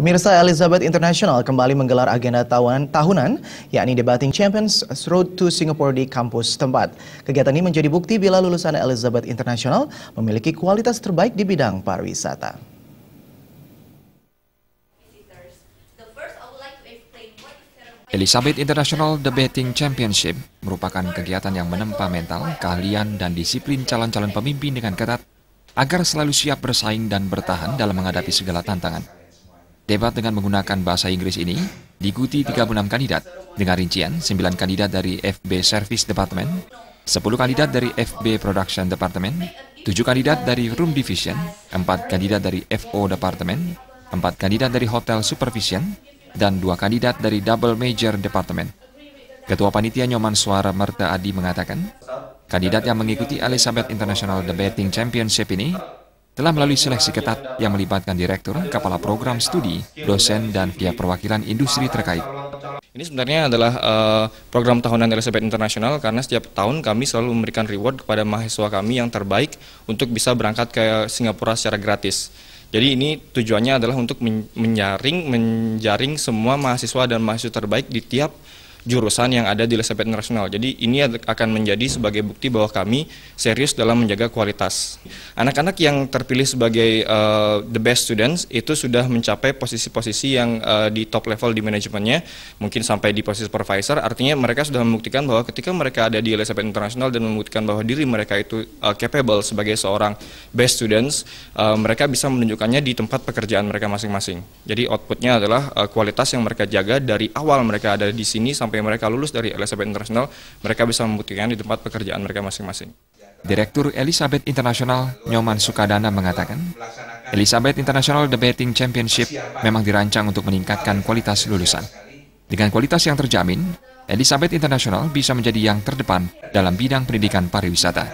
Pemirsa Elizabeth International kembali menggelar agenda tahunan, tahunan yakni Debating Champions Road to Singapore di kampus tempat. Kegiatan ini menjadi bukti bila lulusan Elizabeth International memiliki kualitas terbaik di bidang pariwisata. Elizabeth International Debating Championship merupakan kegiatan yang menempa mental, keahlian, dan disiplin calon-calon pemimpin dengan ketat agar selalu siap bersaing dan bertahan dalam menghadapi segala tantangan. Debat dengan menggunakan bahasa Inggris ini diikuti 36 kandidat dengan rincian 9 kandidat dari FB Service Department, 10 kandidat dari FB Production Department, 7 kandidat dari Room Division, 4 kandidat dari FO Department, 4 kandidat dari Hotel Supervision, dan 2 kandidat dari Double Major Department. Ketua Panitia Nyoman Suara Merta Adi mengatakan, kandidat yang mengikuti Elizabeth International Debating Championship ini telah melalui seleksi ketat yang melibatkan direktur, kepala program studi, dosen, dan pihak perwakilan industri terkait. Ini sebenarnya adalah uh, program tahunan Elizabeth Internasional karena setiap tahun kami selalu memberikan reward kepada mahasiswa kami yang terbaik untuk bisa berangkat ke Singapura secara gratis. Jadi ini tujuannya adalah untuk menyaring, menjaring semua mahasiswa dan mahasiswa terbaik di tiap jurusan yang ada di Lesepet Internasional. Jadi ini akan menjadi sebagai bukti bahwa kami serius dalam menjaga kualitas. Anak-anak yang terpilih sebagai uh, the best students itu sudah mencapai posisi-posisi yang uh, di top level di manajemennya, mungkin sampai di posisi supervisor, artinya mereka sudah membuktikan bahwa ketika mereka ada di Lesepet Internasional dan membuktikan bahwa diri mereka itu uh, capable sebagai seorang best students, uh, mereka bisa menunjukkannya di tempat pekerjaan mereka masing-masing. Jadi outputnya adalah uh, kualitas yang mereka jaga dari awal mereka ada di sini sampai sampai mereka lulus dari Elizabeth International, mereka bisa membuktikan di tempat pekerjaan mereka masing-masing. Direktur Elizabeth International, Nyoman Sukadana mengatakan, Elizabeth International Debating Championship memang dirancang untuk meningkatkan kualitas lulusan. Dengan kualitas yang terjamin, Elizabeth International bisa menjadi yang terdepan dalam bidang pendidikan pariwisata.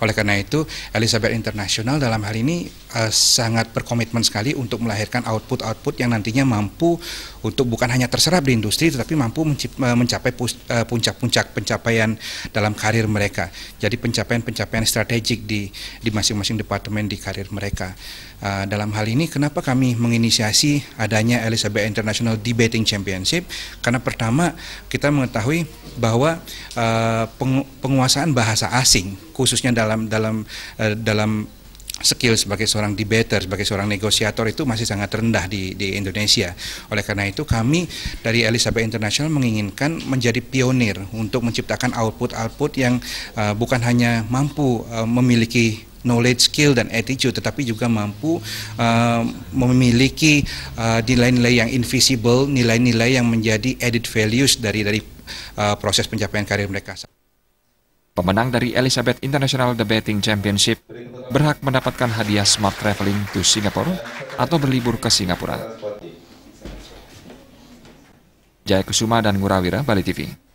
Oleh karena itu, Elizabeth International dalam hal ini uh, sangat berkomitmen sekali untuk melahirkan output-output yang nantinya mampu untuk bukan hanya terserap di industri, tetapi mampu eh, mencapai eh, puncak-puncak pencapaian dalam karir mereka. Jadi pencapaian-pencapaian strategik di di masing-masing departemen di karir mereka. Uh, dalam hal ini, kenapa kami menginisiasi adanya Elizabeth International Debating Championship? Karena pertama kita mengetahui bahwa uh, penguasaan bahasa asing, khususnya dalam dalam dalam uh, dalam skill sebagai seorang debater, sebagai seorang negosiator itu masih sangat rendah di, di Indonesia. Oleh karena itu kami dari Elizabeth International menginginkan menjadi pionir untuk menciptakan output-output yang uh, bukan hanya mampu uh, memiliki knowledge, skill, dan attitude, tetapi juga mampu uh, memiliki nilai-nilai uh, yang invisible, nilai-nilai yang menjadi added values dari dari uh, proses pencapaian karir mereka. Pemenang dari Elizabeth International Debating Championship berhak mendapatkan hadiah Smart Traveling to Singapore atau berlibur ke Singapura. Jaya Kusuma dan Ngurawira, Bali TV.